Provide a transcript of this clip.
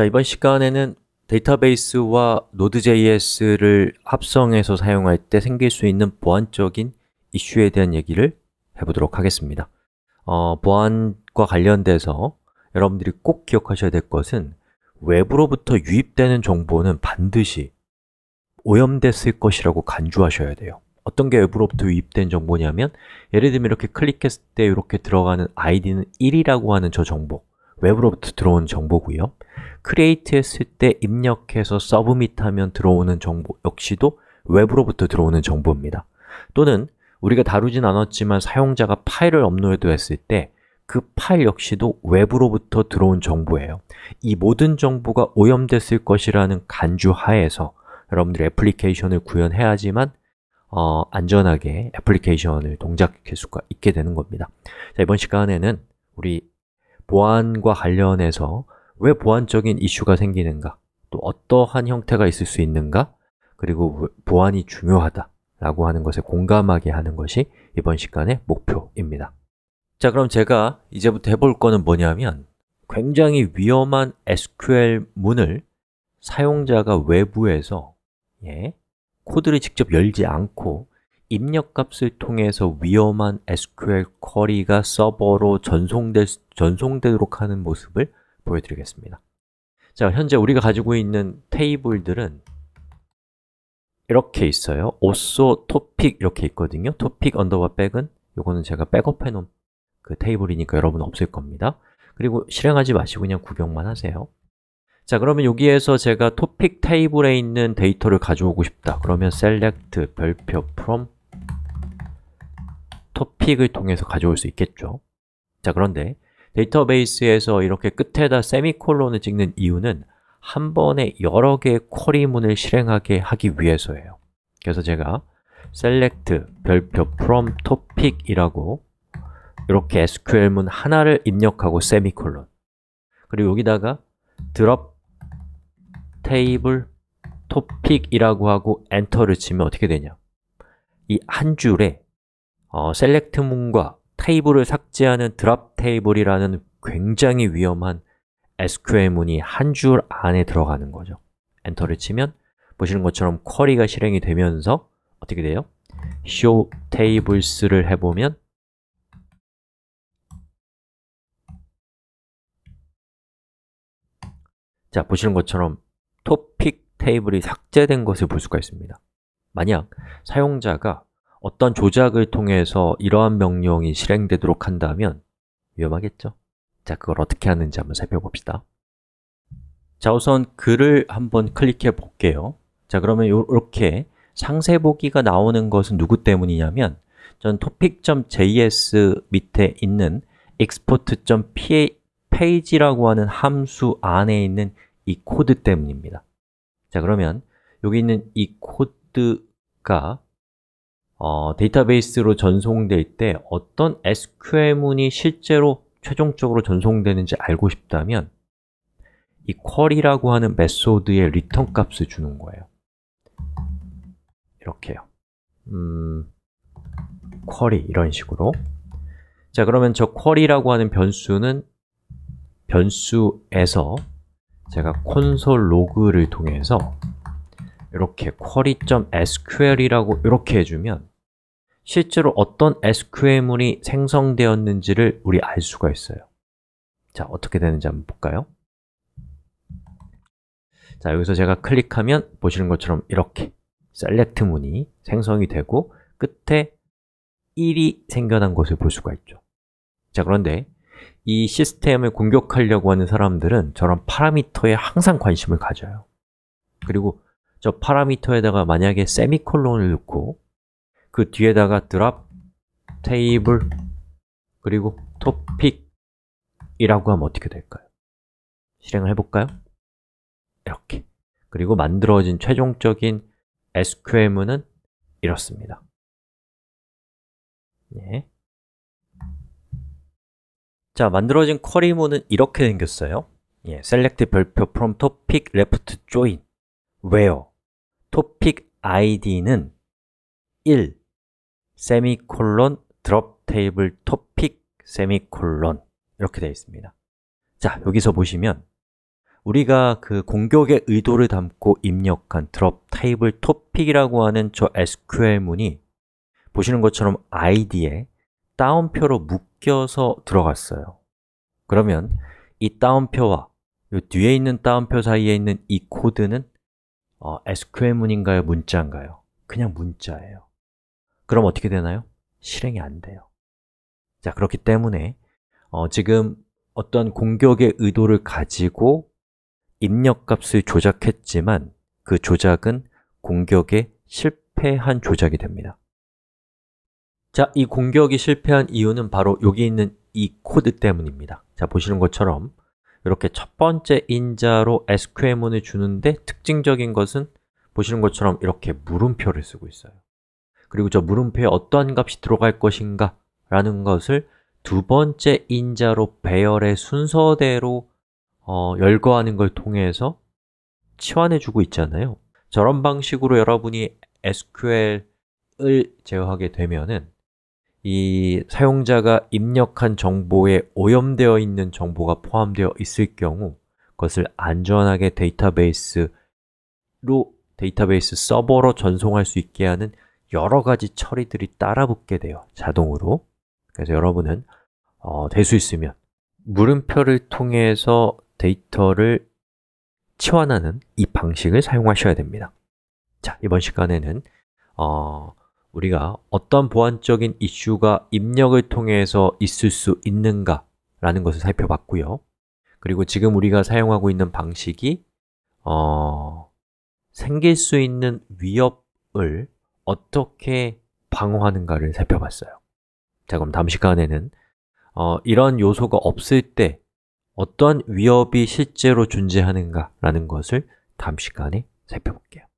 자, 이번 시간에는 데이터베이스와 Node.js를 합성해서 사용할 때 생길 수 있는 보안적인 이슈에 대한 얘기를 해보도록 하겠습니다. 어, 보안과 관련돼서 여러분들이 꼭 기억하셔야 될 것은 외부로부터 유입되는 정보는 반드시 오염됐을 것이라고 간주하셔야 돼요. 어떤 게 외부로부터 유입된 정보냐면 예를 들면 이렇게 클릭했을 때 이렇게 들어가는 아이디는 1이라고 하는 저 정보 웹으로부터 들어온 정보고요. 크리에이트 했을 때 입력해서 서브밋 하면 들어오는 정보 역시도 웹으로부터 들어오는 정보입니다. 또는 우리가 다루진 않았지만 사용자가 파일을 업로드했을 때 그 파일 역시도 웹으로부터 들어온 정보예요. 이 모든 정보가 오염됐을 것이라는 간주하에서 여러분들이 애플리케이션을 구현해야지만 어, 안전하게 애플리케이션을 동작할 수가 있게 되는 겁니다. 자, 이번 시간에는 우리 보안과 관련해서 왜 보안적인 이슈가 생기는가, 또 어떠한 형태가 있을 수 있는가, 그리고 보안이 중요하다 라고 하는 것에 공감하게 하는 것이 이번 시간의 목표입니다. 자, 그럼 제가 이제부터 해볼 거는 뭐냐면 굉장히 위험한 SQL 문을 사용자가 외부에서 예, 코드를 직접 열지 않고 입력값을 통해서 위험한 SQL 쿼리가 서버로 전송될, 전송되도록 하는 모습을 보여드리겠습니다 자, 현재 우리가 가지고 있는 테이블들은 이렇게 있어요 also topic 이렇게 있거든요 topic 언더바 백은 이거는 제가 백업해 놓은 그 테이블이니까 여러분 없을 겁니다 그리고 실행하지 마시고 그냥 구경만 하세요 자 그러면 여기에서 제가 토픽 테이블에 있는 데이터를 가져오고 싶다 그러면 select 별표 from 토픽을 통해서 가져올 수 있겠죠 자 그런데 데이터베이스에서 이렇게 끝에다 세미콜론을 찍는 이유는 한 번에 여러 개의 쿼리문을 실행하게 하기 위해서예요 그래서 제가 select 별표 from topic이라고 이렇게 SQL문 하나를 입력하고 세미콜론 그리고 여기다가 drop table topic이라고 하고 엔터를 치면 어떻게 되냐 이 한 줄에 어, 셀렉트 문과 테이블을 삭제하는 드랍 테이블이라는 굉장히 위험한 SQL 문이 한 줄 안에 들어가는 거죠 엔터를 치면 보시는 것처럼 쿼리가 실행이 되면서 어떻게 돼요? show tables를 해보면 자, 보시는 것처럼 t o p 토픽 테이블이 삭제된 것을 볼 수가 있습니다 만약 사용자가 어떤 조작을 통해서 이러한 명령이 실행되도록 한다면 위험하겠죠? 자, 그걸 어떻게 하는지 한번 살펴봅시다. 자, 우선 글을 한번 클릭해 볼게요. 자, 그러면 이렇게 상세 보기가 나오는 것은 누구 때문이냐면 전 topic.js 밑에 있는 export.page라고 하는 함수 안에 있는 이 코드 때문입니다. 자, 그러면 여기 있는 이 코드가 어, 데이터베이스로 전송될 때 어떤 SQL문이 실제로 최종적으로 전송되는지 알고 싶다면 이 r y 라고 하는 메소드의 return 값을 주는 거예요 이렇게요 음, 쿼리 이런 식으로 자 그러면 저 r y 라고 하는 변수는 변수에서 제가 콘솔 로그를 통해서 이렇게 query.sql이라고 이렇게 해주면 실제로 어떤 SQL문이 생성되었는지를 우리 알 수가 있어요. 자, 어떻게 되는지 한번 볼까요? 자, 여기서 제가 클릭하면 보시는 것처럼 이렇게 셀렉트 문이 생성이 되고 끝에 1이 생겨난 것을 볼 수가 있죠. 자, 그런데 이 시스템을 공격하려고 하는 사람들은 저런 파라미터에 항상 관심을 가져요. 그리고 저 파라미터에다가 만약에 세미콜론을 넣고 그 뒤에다가 드랍 테이블 그리고 토픽이라고 하면 어떻게 될까요? 실행을 해볼까요? 이렇게 그리고 만들어진 최종적인 SQL문은 이렇습니다 예. 자, 만들어진 쿼리문은 이렇게 생겼어요 예, select 별표 from topic left join where topic id는 1 세미콜론 드롭 테이블 토픽 세미콜론 이렇게 되어 있습니다. 자, 여기서 보시면 우리가 그 공격의 의도를 담고 입력한 드롭 테이블 토픽이라고 하는 저 SQL 문이 보시는 것처럼 id에 다운표로 묶여서 들어갔어요. 그러면 이 다운표와 이 뒤에 있는 다운표 사이에 있는 이 코드는 어, SQL 문인가요? 문자인가요? 그냥 문자예요. 그럼 어떻게 되나요? 실행이 안 돼요. 자, 그렇기 때문에 어, 지금 어떤 공격의 의도를 가지고 입력값을 조작했지만 그 조작은 공격에 실패한 조작이 됩니다. 자, 이 공격이 실패한 이유는 바로 여기 있는 이 코드 때문입니다. 자, 보시는 것처럼 이렇게 첫 번째 인자로 SQL문을 주는데 특징적인 것은 보시는 것처럼 이렇게 물음표를 쓰고 있어요. 그리고 저 물음표에 어떠한 값이 들어갈 것인가 라는 것을 두 번째 인자로 배열의 순서대로 어, 열거하는 걸 통해서 치환해주고 있잖아요 저런 방식으로 여러분이 SQL을 제어하게 되면은 이 사용자가 입력한 정보에 오염되어 있는 정보가 포함되어 있을 경우 그것을 안전하게 데이터베이스로 데이터베이스 서버로 전송할 수 있게 하는 여러 가지 처리들이 따라붙게 돼요. 자동으로. 그래서 여러분은 어, 될수 있으면 물음표를 통해서 데이터를 치환하는 이 방식을 사용하셔야 됩니다. 자, 이번 시간에는 어, 우리가 어떤 보안적인 이슈가 입력을 통해서 있을 수 있는가라는 것을 살펴봤고요. 그리고 지금 우리가 사용하고 있는 방식이 어, 생길 수 있는 위협을 어떻게 방어하는가를 살펴봤어요. 자, 그럼 다음 시간에는 어, 이런 요소가 없을 때어떠 위협이 실제로 존재하는가라는 것을 다음 시간에 살펴볼게요.